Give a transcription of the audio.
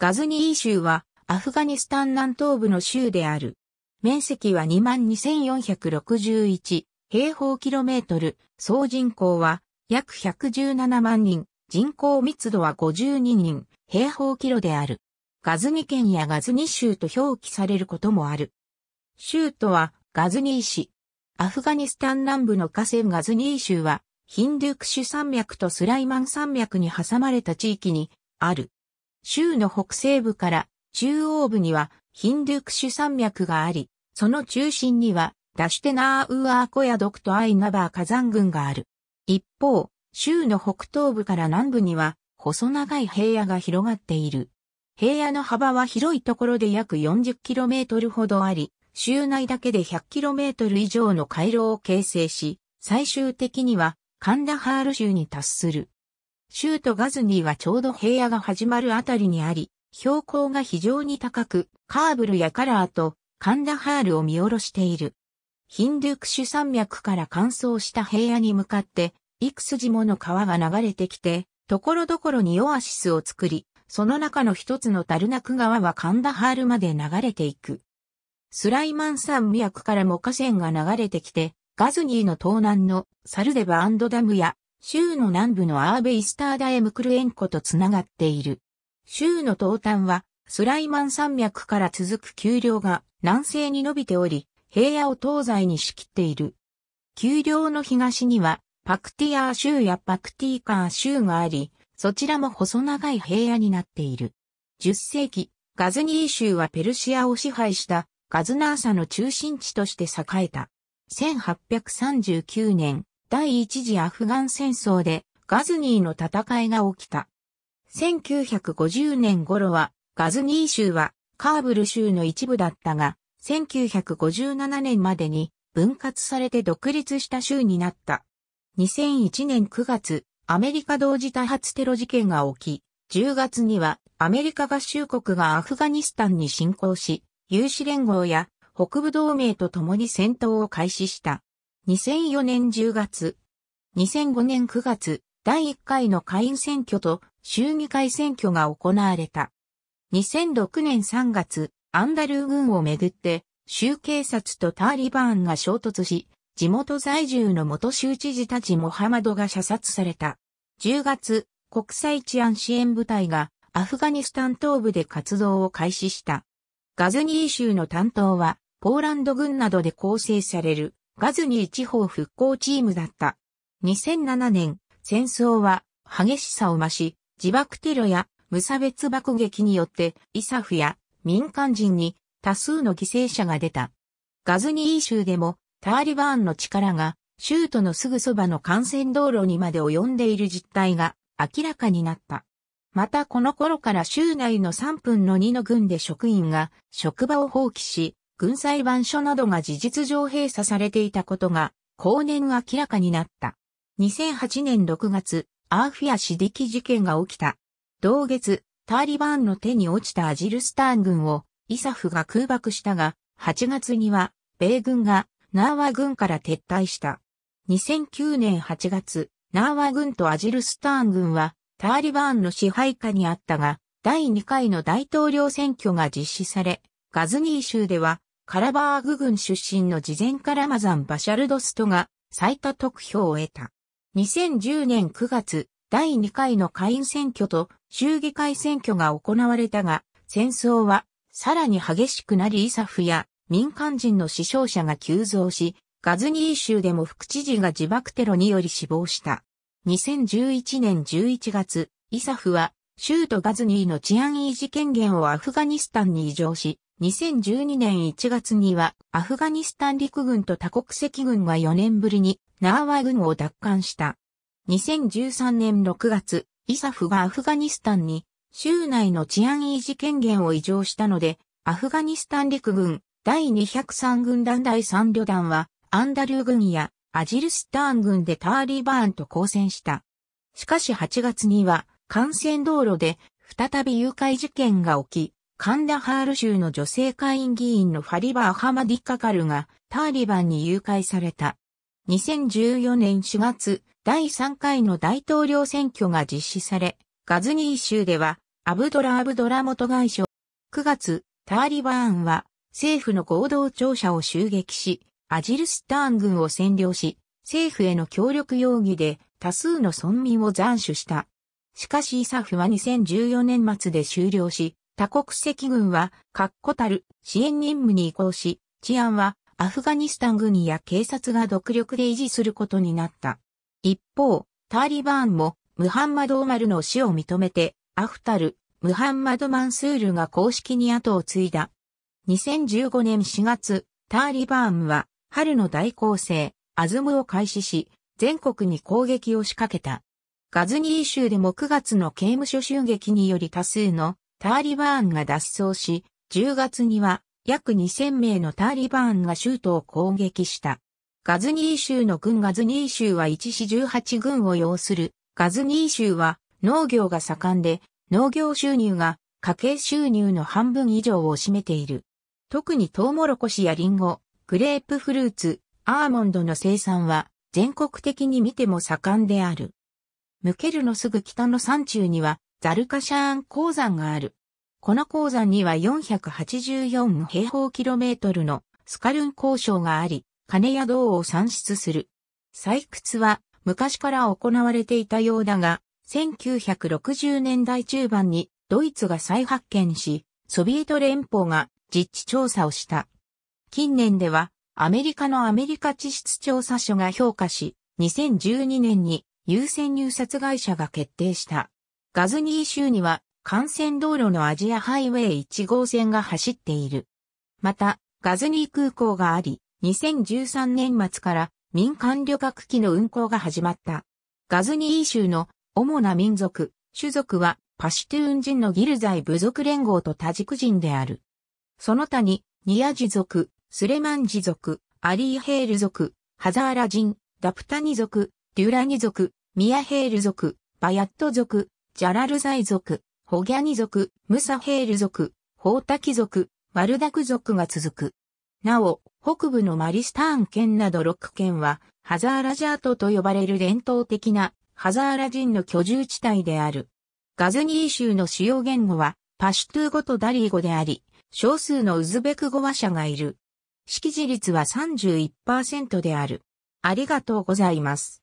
ガズニー州はアフガニスタン南東部の州である。面積は22,461平方キロメートル、総人口は約117万人、人口密度は52人平方キロである。ガズニ県やガズニ州と表記されることもある。州都はガズニー市。アフガニスタン南部の河川ガズニー州はヒンドゥクシュ山脈とスライマン山脈に挟まれた地域にある。州の北西部から中央部にはヒンドゥクシュ山脈があり、その中心にはダシュテナーウアーコヤドクトアイナバー火山群がある。一方、州の北東部から南部には細長い平野が広がっている。平野の幅は広いところで約 40km ほどあり、州内だけで 100km 以上の回廊を形成し、最終的にはカンダハール州に達する。州都ガズニーはちょうど平野が始まるあたりにあり、標高が非常に高く、カーブルやカラーとカンダハールを見下ろしている。ヒンドゥクシュ山脈から乾燥した平野に向かって、幾筋もの川が流れてきて、ところどころにオアシスを作り、その中の一つのタルナク川はカンダハールまで流れていく。スライマン山脈からも河川が流れてきて、ガズニーの東南のサルデバダムや州の南部のアーベイスターダエムクルエンコとつながっている。州の東端はスライマン山脈から続く丘陵が南西に伸びており、平野を東西に仕切っている。丘陵の東にはパクティアー州やパクティーカー州があり、そちらも細長い平野になっている。10世紀、ガズニー州はペルシアを支配したガズナーサの中心地として栄えた。1839年、第一次アフガン戦争でガズニーの戦いが起きた。1950年頃はガズニー州はカーブル州の一部だったが、1957年までに分割されて独立した州になった。2001年9月、アメリカ同時多発テロ事件が起き、10月にはアメリカ合衆国がアフガニスタンに侵攻し、有志連合や北部同盟と共に戦闘を開始した。2004年10月、2005年9月、第1回の下院選挙と州議会選挙が行われた。2006年3月、アンダルー軍をめぐって、州警察とターリバーンが衝突し、地元在住の元州知事たちモハマドが射殺された。10月、国際治安支援部隊がアフガニスタン東部で活動を開始した。ガズニー州の担当は、ポーランド軍などで構成されるガズニー地方復興チームだった。2007年、戦争は激しさを増し、自爆テロや無差別爆撃によってイサフや民間人に多数の犠牲者が出た。ガズニー州でもタリバーンの力が州都のすぐそばの幹線道路にまで及んでいる実態が明らかになった。またこの頃から州内の3分の2の軍で職員が職場を放棄し、軍裁判所などが事実上閉鎖されていたことが、後年明らかになった。2008年6月、アーフィア・シディキ事件が起きた。同月、タリバンの手に落ちたアジルスターン軍をイサフが空爆したが、8月には米軍がナーワ軍から撤退した。2009年8月、ナーワ軍とアジルスターン軍はタリバンの支配下にあったが、第2回の大統領選挙が実施され、ガズニー州ではカラバーグ軍出身の事前カラマザン・バシャルドストが最多得票を得た。2010年9月、第2回の下院選挙と衆議会選挙が行われたが、戦争はさらに激しくなりイサフや民間人の死傷者が急増し、ガズニー州でも副知事が自爆テロにより死亡した。2011年11月、イサフは州都ガズニーの治安維持権限をアフガニスタンに移譲し、2012年1月にはアフガニスタン陸軍と多国籍軍が4年ぶりにナーワ軍を奪還した。2013年6月、イサフがアフガニスタンに州内の治安維持権限を移譲したので、アフガニスタン陸軍第203軍団第3旅団はアンダルー軍やアジルスターン軍でターリバーンと交戦した。しかし8月には幹線道路で再び誘拐事件が起き、カンダハール州の女性会員議員のファリバ・アハマディ・カカルがタリバンに誘拐された。2014年4月、第3回の大統領選挙が実施され、ガズニー州では、アブドラ・アブドラ元外相。9月、タリバンは、政府の合同庁舎を襲撃し、アジルスターン軍を占領し、政府への協力容疑で多数の村民を斬首した。しかしイサフは2014年末で終了し、多国籍軍は、確固たる支援任務に移行し、治安はアフガニスタン軍や警察が独力で維持することになった。一方、タリバーンもムハンマド・オマルの死を認めて、アフタル、ムハンマド・マンスールが公式に後を継いだ。2015年4月、タリバーンは春の大攻勢、アズムを開始し、全国に攻撃を仕掛けた。ガズニー州でも9月の刑務所襲撃により多数のターリバーンが脱走し、10月には約2000名のターリバーンが州都を攻撃した。ガズニー州の軍ガズニー州は1市18軍を要する。ガズニー州は農業が盛んで、農業収入が家計収入の半分以上を占めている。特にトウモロコシやリンゴ、グレープフルーツ、アーモンドの生産は全国的に見ても盛んである。ムケルのすぐ北の山中にはザルカシャーン鉱山がある。この鉱山には484平方キロメートルのスカルン鉱床があり、金や銅を産出する。採掘は昔から行われていたようだが、1960年代中盤にドイツが再発見し、ソビエト連邦が実地調査をした。近年ではアメリカのアメリカ地質調査所が評価し、2012年に優先入札会社が決定した。ガズニー州には幹線道路のアジアハイウェイ1号線が走っている。また、ガズニー空港があり、2013年末から民間旅客機の運航が始まった。ガズニー州の主な民族、種族はパシュトゥーン人のギルザイ部族連合とタジク人である。その他に、ニアジ族、スレマンジ族、アリーヘール族、ハザーラ人、ダプタニ族、デュラニ族、ミアヘール族、バヤット族、ジャラルザイ族、ホギャニ族、ムサヘール族、ホータキ族、ワルダク族が続く。なお、北部のマリスターン県など6県は、ハザーラジャートと呼ばれる伝統的なハザーラ人の居住地帯である。ガズニー州の主要言語は、パシュトゥー語とダリー語であり、少数のウズベク語話者がいる。識字率は31%である。ありがとうございます。